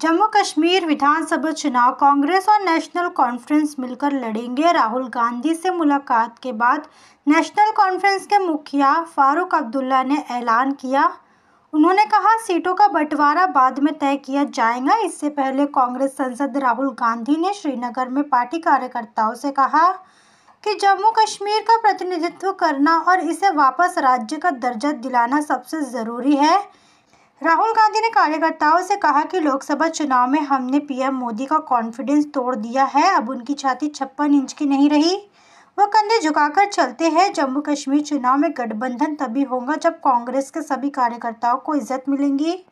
जम्मू कश्मीर विधानसभा चुनाव कांग्रेस और national conference मिलकर लड़ेंगे राहुल गांधी से मुलाकात के बाद नेशनल कॉन्फ्रेंस के मुखिया फारूक अब्दुल्ला ने ऐलान किया उन्होंने कहा सीटों का बंटवारा बाद में तय किया जाएगा इससे पहले कांग्रेस सांसद राहुल गांधी ने श्रीनगर में पार्टी कार्यकर्ताओं से कहा कि जम्मू कश्मीर का प्रतिनिधित्व करना और इसे वापस राज्य का दर्जा दिलाना सबसे ज़रूरी है राहुल गांधी ने कार्यकर्ताओं से कहा कि लोकसभा चुनाव में हमने पीएम मोदी का कॉन्फिडेंस तोड़ दिया है अब उनकी छाती छप्पन इंच की नहीं रही वह कंधे झुकाकर चलते हैं जम्मू कश्मीर चुनाव में गठबंधन तभी होगा जब कांग्रेस के सभी कार्यकर्ताओं को इज्जत मिलेंगी